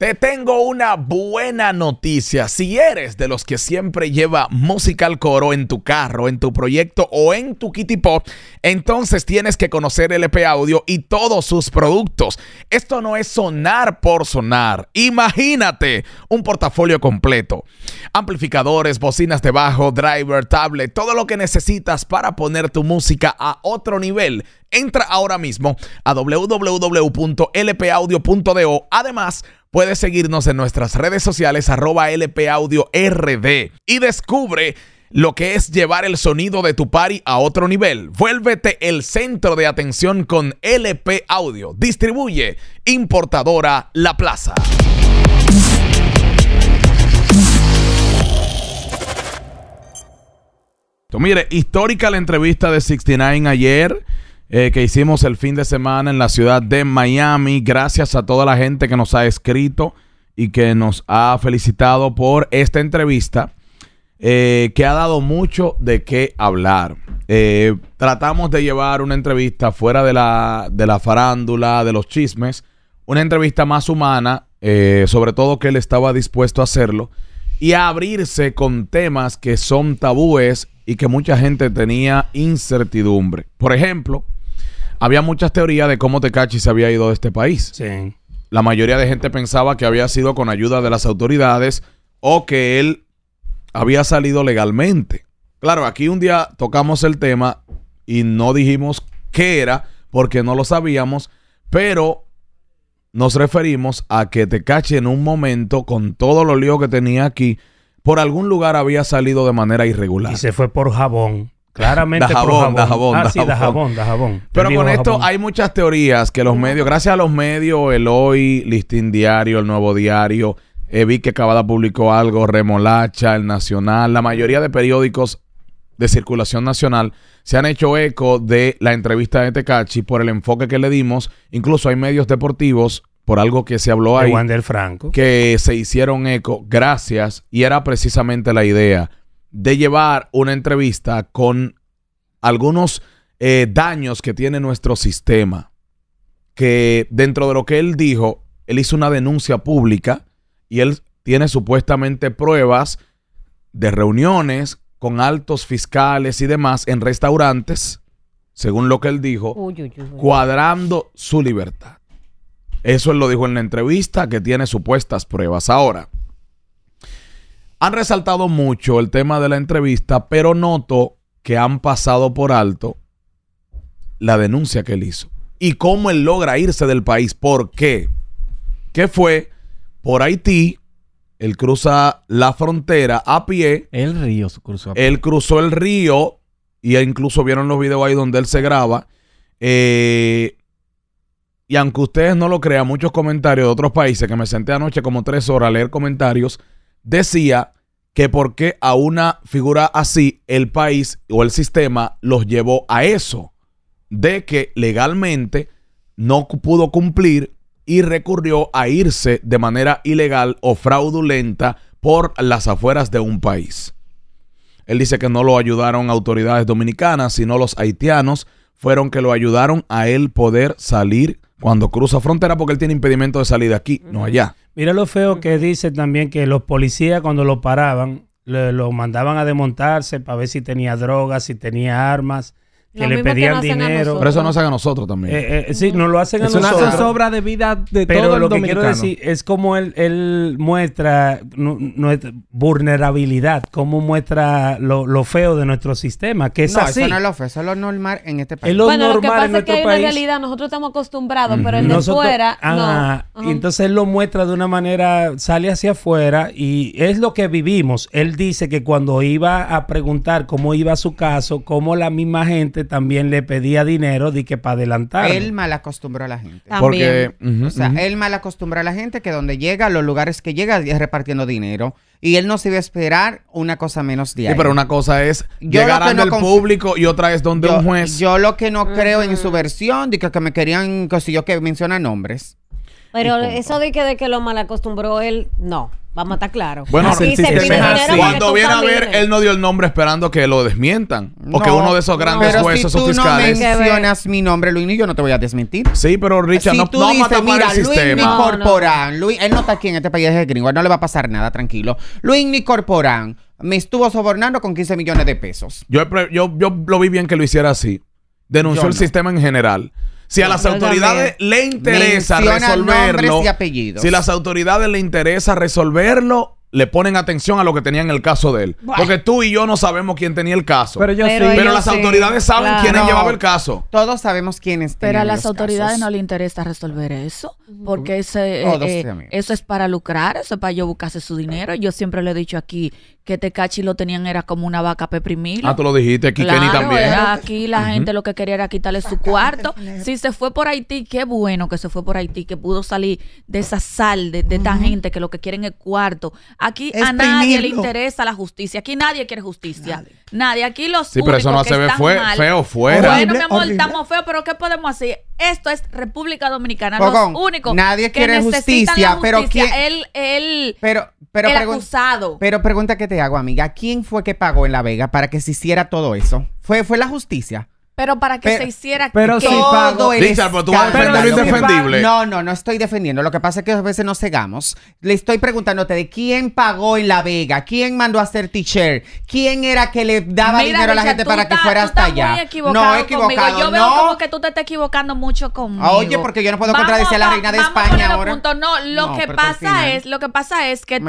Te tengo una buena noticia. Si eres de los que siempre lleva musical coro en tu carro, en tu proyecto o en tu kitipop, entonces tienes que conocer LP Audio y todos sus productos. Esto no es sonar por sonar. Imagínate un portafolio completo. Amplificadores, bocinas de bajo, driver, tablet, todo lo que necesitas para poner tu música a otro nivel. Entra ahora mismo a www.lpaudio.do. Además, puedes seguirnos en nuestras redes sociales arroba LPAudioRD y descubre lo que es llevar el sonido de tu party a otro nivel. Vuélvete el centro de atención con LP Audio. Distribuye importadora La Plaza. mire, histórica la entrevista de 69 ayer. Eh, que hicimos el fin de semana en la ciudad de Miami. Gracias a toda la gente que nos ha escrito y que nos ha felicitado por esta entrevista. Eh, que ha dado mucho de qué hablar. Eh, tratamos de llevar una entrevista fuera de la, de la, farándula, de los chismes, una entrevista más humana, sobre todo que él estaba dispuesto a hacerlo, y a abrirse con temas que son tabúes y que mucha gente tenía incertidumbre. Por ejemplo, había muchas teorías de cómo Tecachi se había ido de este país. Sí. La mayoría de gente pensaba que había sido con ayuda de las autoridades o que él había salido legalmente. Claro, aquí un día tocamos el tema y no dijimos qué era porque no lo sabíamos, pero nos referimos a que Tecachi en un momento, con todo lo lío que tenía aquí, por algún lugar había salido de manera irregular. Y se fue por jabón. Claramente jabón, jabón, ah, sí, jabón, Pero con esto hay muchas teorías que los medios, gracias a los medios, el hoy, Listín Diario, el Nuevo Diario, eh, vi que Cavada publicó algo, Remolacha, el Nacional, la mayoría de periódicos de circulación nacional se han hecho eco de la entrevista de Tecachi por el enfoque que le dimos. Incluso hay medios deportivos por algo que se habló ahí. Franco. Que se hicieron eco. Gracias. Y era precisamente la idea de llevar una entrevista con algunos eh, daños que tiene nuestro sistema. Que dentro de lo que él dijo, él hizo una denuncia pública y él tiene supuestamente pruebas de reuniones con altos fiscales y demás en restaurantes, según lo que él dijo, cuadrando su libertad. Eso él lo dijo en la entrevista, que tiene supuestas pruebas. Ahora, han resaltado mucho el tema de la entrevista, pero noto que han pasado por alto la denuncia que él hizo y cómo él logra irse del país. ¿Por qué? ¿Qué fue por Haití, él cruza la frontera a pie. El río cruzó a pie. Él cruzó el río y incluso vieron los videos ahí donde él se graba. Eh, y aunque ustedes no lo crean, muchos comentarios de otros países que me senté anoche como tres horas a leer comentarios decía que porque a una figura así el país o el sistema los llevó a eso, de que legalmente no pudo cumplir y recurrió a irse de manera ilegal o fraudulenta por las afueras de un país. Él dice que no lo ayudaron autoridades dominicanas, sino los haitianos fueron que lo ayudaron a él poder salir cuando cruza frontera porque él tiene impedimento de salida aquí, no allá. Mira lo feo que dice también que los policías cuando lo paraban, lo mandaban a desmontarse para ver si tenía drogas, si tenía armas que le pedían dinero. Pero eso no hace a nosotros también. Eh, eh, sí, nos lo hacen a nosotros. Es una sobra de vida de todo el lo que dominicano. quiero decir es como él, él muestra nuestra vulnerabilidad, como muestra lo, lo, feo de nuestro sistema, que es no, así. Eso no es lo feo, eso es lo normal en este país. Es lo bueno, normal lo que pasa es que hay una realidad, nosotros estamos acostumbrados, pero el de fuera ah, no. Y entonces él lo muestra de una manera, sale hacia afuera y es lo que vivimos. Él dice que cuando iba a preguntar cómo iba su caso, cómo la misma gente también le pedía dinero de que para adelantar. Él mal acostumbró a la gente. Porque, él mal acostumbra a la gente que donde llega, los lugares que llega es repartiendo dinero. Y él no se iba a esperar una cosa menos diaria. Sí, pero una cosa es llegar al público y otra es donde un juez. Yo lo que no creo en su versión, de que, me querían, que yo que menciona nombres. Pero eso de que, de que lo malacostumbró él, no. va a estar claro. Bueno, cuando viene a ver, él no dio el nombre esperando que lo desmientan. o que uno de esos grandes jueces o fiscales. Si tú no mencionas mi nombre, Luis, yo no te voy a desmentir. Sí, pero Richard, no, tú no dices, mira, Luis ni Luis, él no está aquí en este país de gringo. no le va a pasar nada, tranquilo. Luis ni me estuvo sobornando con 15 millones de pesos. Yo, yo, lo vi bien que lo hiciera así. Denunció el sistema en general. Si a las autoridades le interesa resolverlo, si las autoridades le interesa resolverlo, le ponen atención a lo que tenía en el caso de él. Porque tú y yo no sabemos quién tenía el caso. Pero, yo pero las autoridades saben quién quiénes llevaba el caso. Todos sabemos quiénes. Pero a las autoridades no le interesa resolver eso. Porque ese, eh, eh, eso es para lucrar, eso es para yo buscarse su dinero. Yo siempre le he dicho aquí que Tecachi lo tenían era como una vaca peprimil. Ah, tú lo dijiste aquí, también. aquí la gente lo que quería era quitarle su cuarto. Si se fue por Haití, qué bueno que se fue por Haití, que pudo salir de esa sal, de, esta gente que lo que quiere en el cuarto Aquí a nadie le interesa la justicia. Aquí nadie quiere justicia. Nadie. Aquí los Sí, pero eso no se ve feo fuera. Bueno, mi amor, estamos feos, pero ¿qué podemos hacer? Esto es República Dominicana. los únicos nadie quiere justicia, pero ¿quién? El, él, pero, pero Pero pregunta que te hago, amiga. ¿Quién fue que pagó en La Vega para que se hiciera todo eso? ¿Fue, fue la justicia? Pero para que se hiciera pero que todo el pero tú vas a defender lo indefendible. No, no, no estoy defendiendo. Lo que pasa es que a veces nos cegamos. Le estoy preguntándote de quién pagó en La Vega, quién mandó a hacer teacher, quién era que le daba dinero a la gente para que fuera hasta allá. Muy equivocado no, equivocado. Conmigo. Yo veo como que tú te estás equivocando mucho conmigo. Oye, porque yo no puedo contradecir a la reina de España ahora. Punto. No, lo no, que pasa es, lo que pasa es que tú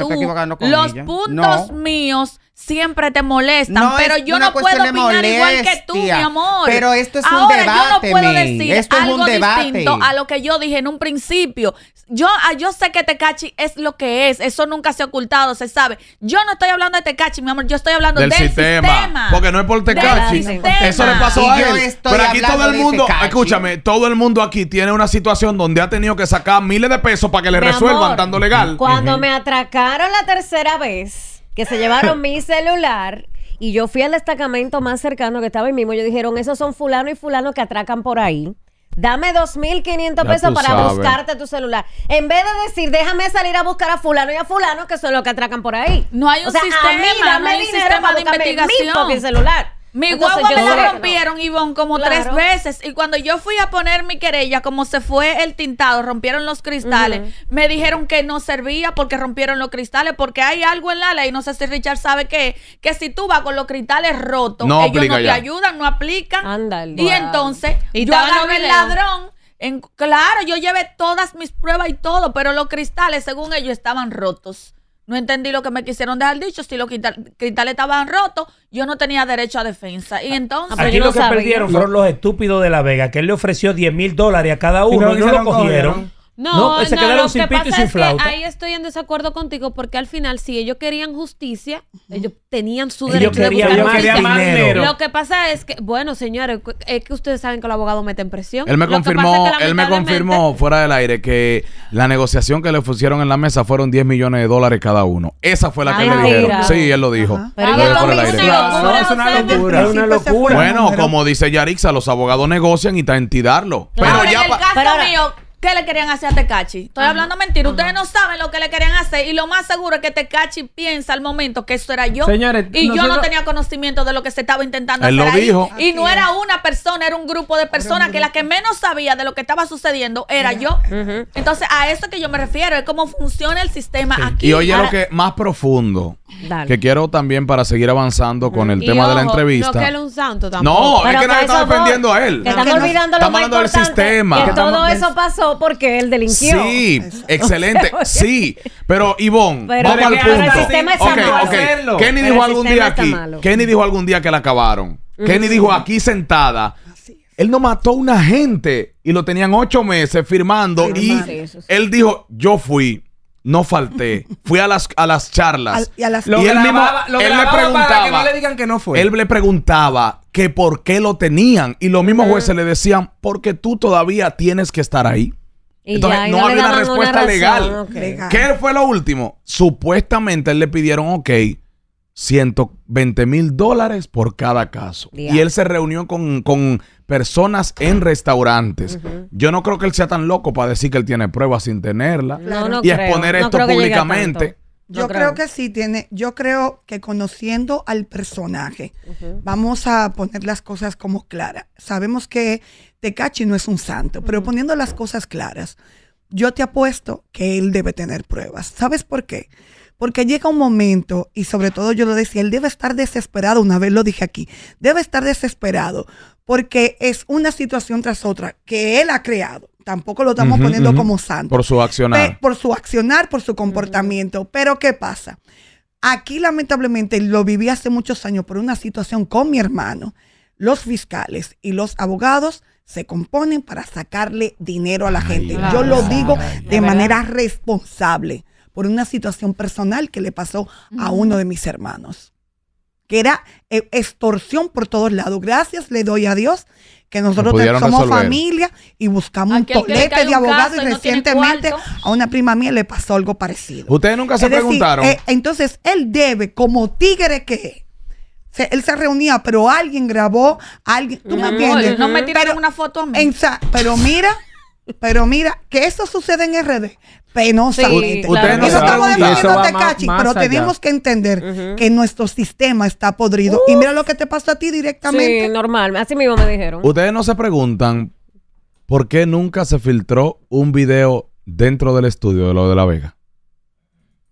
los puntos míos siempre te molestan, pero yo no puedo opinar igual que tú, mi amor. Pero esto es un debate. Yo no puedo decir esto algo es un distinto a lo que yo dije en un principio. Yo, ah, yo sé que Tecachi es lo que es. Eso nunca se ha ocultado, se sabe. Yo no estoy hablando de Tecachi, mi amor. Yo estoy hablando del, sistema. Porque no es por Tecachi. Eso le pasó a él. Pero aquí todo el mundo, escúchame, todo el mundo aquí tiene una situación donde ha tenido que sacar miles de pesos para que le resuelvan dando legal. Cuando me atracaron la tercera vez que se llevaron mi celular y yo fui al destacamento más cercano que estaba ahí mismo. Yo dijeron, esos son fulano y fulano que atracan por ahí. Dame 2.500 pesos para buscarte tu celular. En vez de decir, déjame salir a buscar a fulano y a fulano, que son los que atracan por ahí. No hay un sistema, sistema de investigación. mi celular. Mi guagua me la rompieron, Ivonne, como tres veces. Y cuando yo fui a poner mi querella, como se fue el tintado, rompieron los cristales. Me dijeron que no servía porque rompieron los cristales, porque hay algo en la ley, no sé si Richard sabe que, que si tú vas con los cristales rotos, ellos no te ayudan, no aplican. y entonces, ¿Y yo el ladrón. claro, yo llevé todas mis pruebas y todo, pero los cristales, según ellos, estaban rotos. No entendí lo que me quisieron dejar dicho. Si los cristales estaban rotos, yo no tenía derecho a defensa. Y entonces. Aquí lo que perdieron fueron los estúpidos de La Vega, que él le ofreció 10 mil dólares a cada uno y y no lo cogieron. No, no, que eh, no, quedaron que ahí estoy en desacuerdo contigo porque al final, si ellos querían justicia, ellos tenían su derecho de buscar más Lo que pasa es que, bueno, señores, es que ustedes saben que los abogados meten presión. Él me confirmó, él me confirmó fuera del aire que la negociación que le pusieron en la mesa fueron 10 millones de dólares cada uno. Esa fue la que ah, le dijeron. Sí, él lo dijo. Pero es una pues, locura. Bueno, como dice Yarixa, los abogados negocian y está darlo. pero ya mío, ¿Qué le querían hacer a Tecachi? Estoy hablando mentira. Ustedes no saben lo que le querían hacer. Y lo más seguro es que Tecachi piensa al momento que eso era yo. y yo no tenía conocimiento de lo que se estaba intentando hacer. Lo dijo. Y no era una persona, era un grupo de personas que la que menos sabía de lo que estaba sucediendo era yo. Entonces, a eso que yo me refiero, es cómo funciona el sistema aquí. Y oye lo que más profundo. Que quiero también para seguir avanzando con el tema de la entrevista. No, que un santo No, es que nadie está defendiendo a él. estamos olvidando lo más importante, del sistema. Que todo eso pasó porque él delinquió. Sí, excelente. sí, pero Ivonne, vamos al punto. El sistema okay, Kenny dijo algún día aquí. Kenny dijo algún día que la acabaron. Kenny dijo aquí sentada. Él no mató a una gente y lo tenían ocho meses firmando. y él dijo: Yo fui, no falté, fui a las, a las charlas. y, él mismo, preguntaba. que no le digan que no fue. Él le preguntaba que por qué lo tenían. Y los mismos jueces le decían: Porque tú todavía tienes que estar ahí. Entonces, no, hay había una respuesta legal. ¿Qué fue lo último? Supuestamente él le pidieron, ok, 120 mil dólares por cada caso. Y él se reunió con, personas en restaurantes. Yo no creo que él sea tan loco para decir que él tiene pruebas sin tenerla y exponer esto públicamente yo creo. que sí tiene, yo creo que conociendo al personaje, vamos a poner las cosas como claras. Sabemos que Tecachi no es un santo, pero poniendo las cosas claras, yo te apuesto que él debe tener pruebas. ¿Sabes por qué? Porque llega un momento, y sobre todo yo lo decía, él debe estar desesperado, una vez lo dije aquí, debe estar desesperado porque es una situación tras otra que él ha creado. Tampoco lo estamos poniendo como santo. Por su accionar. por su accionar, por su comportamiento. Pero ¿qué pasa? Aquí lamentablemente lo viví hace muchos años por una situación con mi hermano. Los fiscales y los abogados se componen para sacarle dinero a la gente. Yo lo digo de manera responsable por una situación personal que le pasó a uno de mis hermanos que era eh, extorsión por todos lados. Gracias le doy a Dios que nosotros somos familia y buscamos un tolete de abogado y, recientemente a una prima mía le pasó algo parecido. Ustedes nunca se preguntaron. Eh, entonces él debe, como tigre que él se reunía, pero alguien grabó, alguien, tú me entiendes. No me tiraron una foto a pero mira. Pero mira, que eso sucede en RD, penosamente. no eso estamos defendiendo a Tecachi, pero tenemos que entender que nuestro sistema está podrido. Y mira lo que te pasó a ti directamente. Sí, normal. Así mismo me dijeron. Ustedes no se preguntan por qué nunca se filtró un video dentro del estudio de lo de La Vega.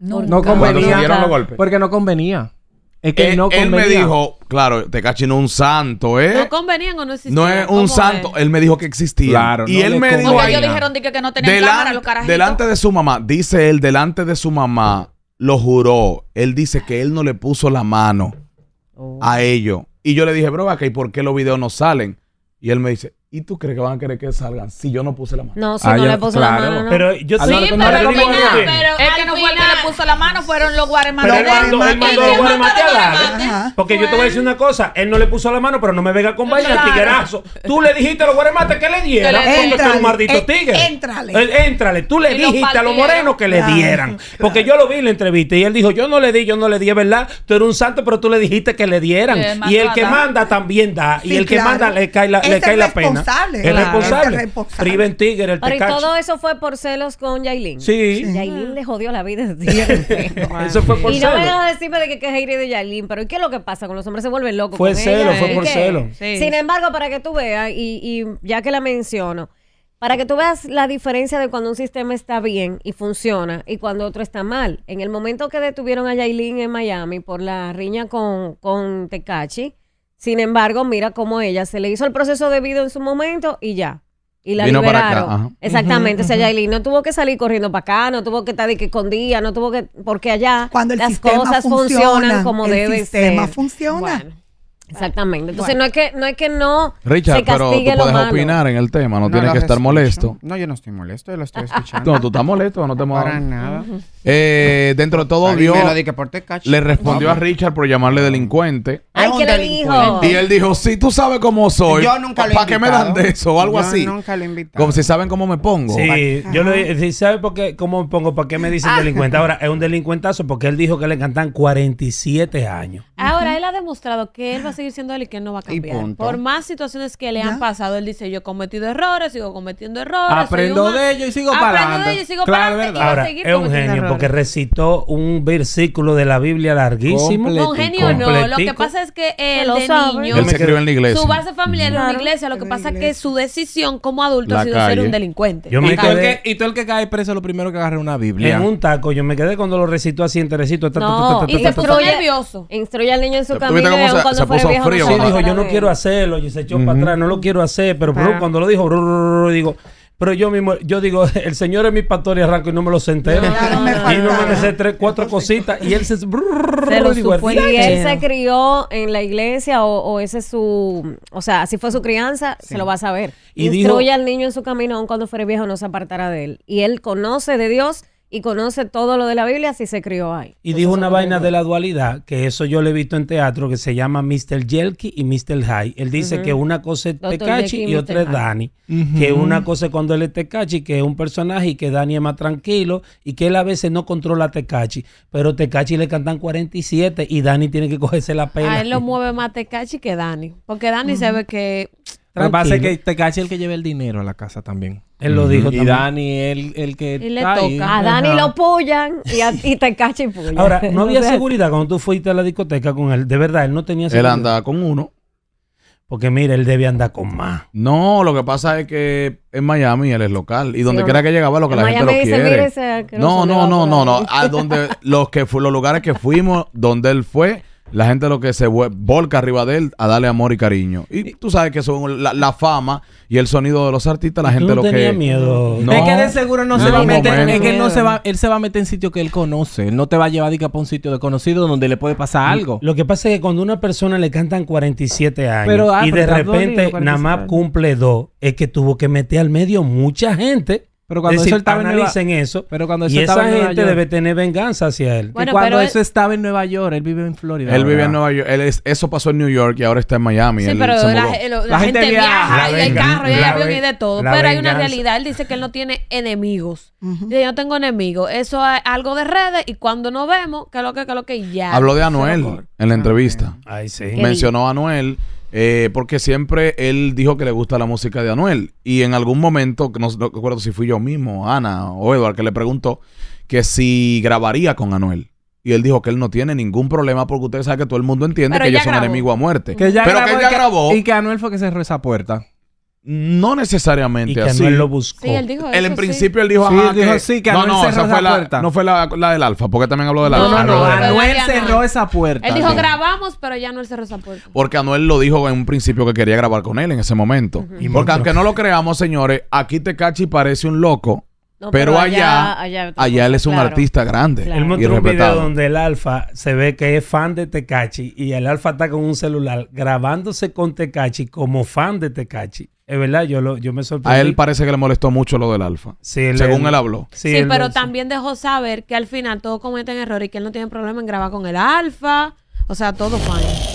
No, no convenía. Porque no convenía. Es que él, eh, no convenía. Él me dijo, claro, te cachino un santo, ¿eh? No convenían o no existían. No es un santo. Él me dijo que existía. Claro, y él me dijo. Ahí, ellos dijeron que, que no tenían cámara, los carajitos. Delante de su mamá, dice él, delante de su mamá, lo juró. Él dice que él no le puso la mano oh. a ellos. Y yo le dije, bro, qué? ¿y por qué los videos no salen? Y él me dice, ¿Y tú crees que van a querer que salgan si yo no puse la mano? No, si ah, no le puse la mano. Pero yo sí, pero, pero, pero, que no fue el que le puso la mano, fueron los guaremates Pero él Porque yo te voy a decir una cosa: él no le puso la mano, pero no me venga con vaina, tiguerazo. Tú le dijiste a los guaremates que le dieran, porque tú Tú le dijiste a los morenos que le dieran. Porque yo lo vi en la entrevista y él dijo: Yo no le di, yo no le di, ¿verdad? Tú eres un santo, pero tú le dijiste que le dieran. Y el que manda también da. Y el que manda le cae la pena el Responsable, es responsable. Riven Tiger, el y todo eso fue por celos con Yailin. Sí. le jodió la vida. eso fue por celos. Y no me a decirme de que, es Heidi de Yailin, pero ¿qué es lo que pasa? Con los hombres se vuelven locos. Fue celos, fue ¿eh? por celos. Sin embargo, para que tú veas, y, ya que la menciono, para que tú veas la diferencia de cuando un sistema está bien y funciona y cuando otro está mal. En el momento que detuvieron a Yailin en Miami por la riña con, con Tecachi, sin embargo, mira cómo ella se le hizo el proceso debido en su momento y ya. Y la liberaron. Exactamente. se O sea, no tuvo que salir corriendo para acá, no tuvo que estar de que escondía, no tuvo que. Porque allá Cuando las cosas funcionan como deben ser. El sistema funciona. Exactamente. Entonces no es que no es que no Richard, pero tú puedes opinar en el tema, no, tienes que estar molesto. No, yo no estoy molesto, yo lo estoy escuchando. no, tú estás molesto, no te muevas Para nada. Eh, dentro de todo Dios le respondió a Richard por llamarle delincuente. Ay, ¿qué dijo? Y él dijo, "Sí, tú sabes cómo soy." Yo nunca lo ¿Para qué me dan de eso o algo yo así? Nunca lo Como si saben cómo me pongo. Sí, yo le, si sabes por qué cómo me pongo, ¿Para qué me dicen ah. delincuente. Ahora es un delincuentazo porque él dijo que le encantan 47 años. Ahora demostrado que él va a seguir siendo él y que él no va a cambiar. Por más situaciones que le han pasado, él dice, yo he cometido errores, sigo cometiendo errores. Aprendo de ellos y sigo parando. Aprendo de ello y sigo claro, es un genio porque recitó un versículo de la Biblia larguísimo. Un genio no. Lo que pasa es que él de niño... Él se crió en la iglesia. Su base familiar en la iglesia. Lo que pasa es que su decisión como adulto ha sido ser un delincuente. y tú el que cae preso lo primero que agarra una Biblia. En un taco. Yo me quedé cuando lo recitó así enterecito. No, y se puso nervioso. Instruye al niño en su Tú cómo viejo, Sí, dijo, yo no quiero hacerlo. Y se echó para atrás. No lo quiero hacer. Pero ah. cuando lo dijo, digo... Pero yo mismo, yo digo, el señor es mi pastor y arranco y no me lo senté. y no, me sé tres, cuatro cositas. Y él se. se lo ¿Y él se crió en la iglesia o, ese es su. O sea, así fue su crianza, se lo va a saber. Y Instruye dijo, al niño en su camino, aun cuando fuere viejo no se apartará de él. Y él conoce de Dios y conoce todo lo de la Biblia si se crió ahí. Y dijo una vaina de la dualidad, que eso yo lo he visto en teatro, que se llama Mr. Yelki y Mr. High. Él dice que una cosa es Tecachi y, otra es Dani. Que una cosa es cuando él es Tecachi, que es un personaje y que Dani es más tranquilo y que él a veces no controla a Tecachi. Pero Tecachi le cantan 47 y Dani tiene que cogerse la pena. A él lo mueve más Tecachi que Dani. Porque Dani sabe que... Lo que pasa que Tecachi es el que lleva el dinero a la casa también. Él lo dijo. Y Dani, él, el que. Y le toca. a Dani lo pullan y, a, te cacha y pullan. Ahora, no había seguridad cuando tú fuiste a la discoteca con él. De verdad, él no tenía seguridad. Él andaba con uno. Porque mira, él debía andar con más. No, lo que pasa es que en Miami él es local. Y donde quiera que llegaba, lo que la gente lo dice, quiere. no, no, no, no, no. A donde los que los lugares que fuimos, donde él fue, la gente lo que se volca arriba de él a darle amor y cariño. Y tú sabes que son la, fama y el sonido de los artistas, la gente no lo tenía miedo. es que de seguro no, se va a meter. Es que él no se va, él se va a meter en sitios que él conoce. Él no te va a llevar a un sitio desconocido donde le puede pasar algo. Lo que pasa es que cuando una persona le cantan 47 años ah, y de repente nada más cumple dos, es que tuvo que meter al medio mucha gente pero cuando él eso estaba en eso. Pero cuando eso estaba en Nueva gente debe tener venganza hacia él. y cuando eso estaba en Nueva York, él vive en Florida. Él vive en Nueva York. Él eso pasó en New York y ahora está en Miami. Sí, pero la, gente, viaja, y hay carro, y hay avión, y de todo. Pero hay una realidad. Él dice que él no tiene enemigos. Dice, Yo no tengo enemigos. Eso es algo de redes y cuando nos vemos, que lo que, que lo que ya. Habló de Anuel en la entrevista. Ah, Ay, sí. Mencionó a Anuel. Eh, porque siempre él dijo que le gusta la música de Anuel. Y en algún momento, no, no recuerdo si fui yo mismo, Ana o Eduardo que le preguntó que si grabaría con Anuel. Y él dijo que él no tiene ningún problema porque ustedes saben que todo el mundo entiende que ellos son un enemigos a muerte. Pero que ella grabó. Y que Anuel fue que cerró esa puerta. No necesariamente Anuel lo buscó. él dijo en principio él dijo, sí, ah, que, Anuel no, cerró esa fue la, puerta. No fue la, del Alfa, porque también habló del Alfa. No, no, Anuel cerró esa puerta. Él dijo, grabamos, pero ya él cerró esa puerta. Porque Anuel lo dijo en un principio que quería grabar con él en ese momento. porque aunque no lo creamos, señores, aquí Tecachi parece un loco. pero, allá, allá, él es un artista grande. Claro. donde el Alfa se ve que es fan de Tecachi y el Alfa está con un celular grabándose con Tecachi como fan de Tecachi. Es verdad, yo, lo, yo me sorprendí. A él parece que le molestó mucho lo del alfa. Sí, según él, habló. Sí, pero también dejó saber que al final todos cometen errores y que él no tiene problema en grabar con el alfa. O sea, todo van...